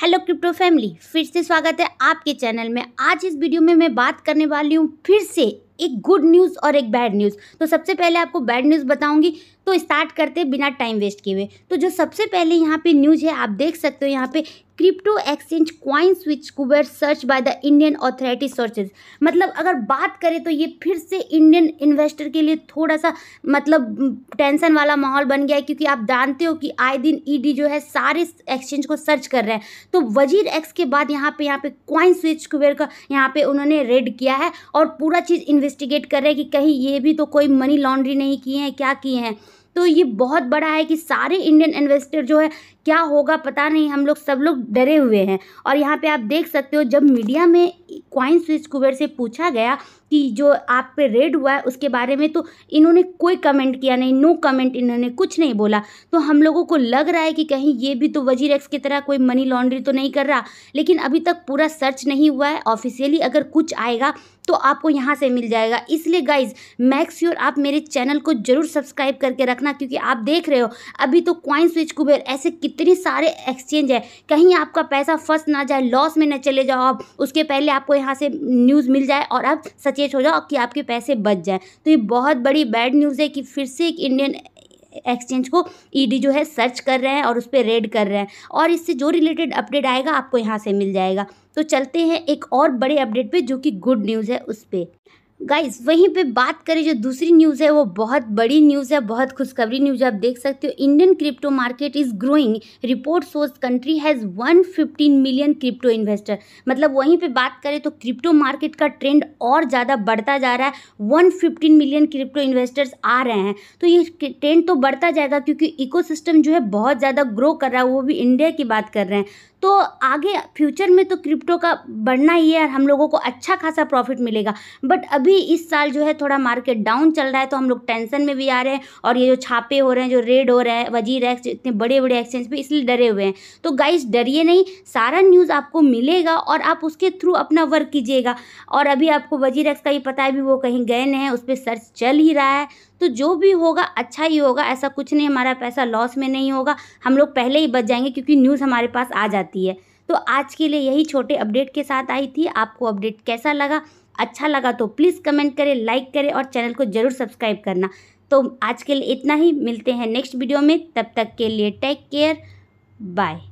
hello crypto family फिर से स्वागत है आपके चैनल में आज इस वीडियो में मैं बात करने वाली हूँ फिर से एक गुड न्यूज़ और एक बैड न्यूज़ तो सबसे पहले आपको बैड न्यूज़ बताऊंगी तो स्टार्ट करते बिना टाइम वेस्ट किए हुए तो जो सबसे पहले यहाँ पे न्यूज़ है आप देख सकते हो यहाँ पे क्रिप्टो एक्सचेंज क्वाइंस विच कुबर search by the Indian authority searches मतलब अगर बात करें तो ये फिर से इंडियन इन्वेस्टर के लिए थोड़ा सा मतलब टेंशन वाला माहौल बन गया है क्योंकि आप जानते हो कि आए दिन ईडी e जो है सारे एक्सचेंज को सर्च कर रहे हैं तो वजीर एक्स के बाद यहाँ पे यहाँ पे क्वाइंस विच कुबेर का यहाँ पे उन्होंने रेड किया है और पूरा चीज़ इन्वेस्टिगेट कर रहे हैं कि कहीं ये भी तो कोई मनी लॉन्ड्री नहीं किए हैं क्या किए हैं तो ये बहुत बड़ा है कि सारे इंडियन इन्वेस्टर जो है क्या होगा पता नहीं हम लोग सब लोग डरे हुए हैं और यहाँ पे आप देख सकते हो जब मीडिया में क्वाइन स्विच कुबेर से पूछा गया कि जो आप पे रेड हुआ है उसके बारे में तो इन्होंने कोई कमेंट किया नहीं नो कमेंट इन्होंने कुछ नहीं बोला तो हम लोगों को लग रहा है कि कहीं ये भी तो वजीर एक्स की तरह कोई मनी लॉन्ड्री तो नहीं कर रहा लेकिन अभी तक पूरा सर्च नहीं हुआ है ऑफिशियली अगर कुछ आएगा तो आपको यहाँ से मिल जाएगा इसलिए गाइज मैक्स श्योर आप मेरे चैनल को जरूर सब्सक्राइब करके रखना क्योंकि आप देख रहे हो अभी तो क्वाइन स्विच कुबेर ऐसे कितने सारे एक्सचेंज है कहीं आपका पैसा फंस ना जाए लॉस में न चले जाओ आप उसके पहले आप आपको यहाँ से न्यूज़ मिल जाए और आप सचेत हो जाओ कि आपके पैसे बच जाए तो ये बहुत बड़ी बैड न्यूज़ है कि फिर से एक इंडियन एक्सचेंज को ईडी e जो है सर्च कर रहे हैं और उस पर रेड कर रहे हैं और इससे जो रिलेटेड अपडेट आएगा आपको यहाँ से मिल जाएगा तो चलते हैं एक और बड़े अपडेट पे जो कि गुड न्यूज़ है उस पर गाइस वहीं पे बात करें जो दूसरी न्यूज़ है वो बहुत बड़ी न्यूज़ है बहुत खुशखबरी न्यूज़ आप देख सकते हो Indian crypto market is growing report source country has 115 million crypto investor मतलब वहीं पे बात करें तो क्रिप्टो मार्केट का ट्रेंड और ज़्यादा बढ़ता जा रहा है 115 मिलियन क्रिप्टो इन्वेस्टर्स आ रहे हैं तो ये ट्रेंड तो बढ़ता जाएगा क्योंकि इको जो है बहुत ज़्यादा ग्रो कर रहा है वो भी इंडिया की बात कर रहे हैं तो आगे फ्यूचर में तो क्रिप्टो का बढ़ना ही है हम लोगों को अच्छा खासा प्रॉफिट मिलेगा बट अभी इस साल जो है थोड़ा मार्केट डाउन चल रहा है तो हम लोग टेंशन में भी आ रहे हैं और ये जो छापे हो रहे हैं जो रेड हो रहे हैं वजीर एक्स इतने बड़े बड़े एक्सचेंज पर इसलिए डरे हुए हैं तो गाइज डरिए नहीं सारा न्यूज़ आपको मिलेगा और आप उसके थ्रू अपना वर्क कीजिएगा और अभी आपको वजीर एक्स का ही पता है भी वो कहीं गए नहीं हैं उस पर सर्च चल ही रहा है तो जो भी होगा अच्छा ही होगा ऐसा कुछ नहीं हमारा पैसा लॉस में नहीं होगा हम लोग पहले ही बच जाएंगे क्योंकि न्यूज़ हमारे पास आ जाती जाती है तो आज के लिए यही छोटे अपडेट के साथ आई थी आपको अपडेट कैसा लगा अच्छा लगा तो प्लीज़ कमेंट करें लाइक करें और चैनल को ज़रूर सब्सक्राइब करना तो आज के लिए इतना ही मिलते हैं नेक्स्ट वीडियो में तब तक के लिए टेक केयर बाय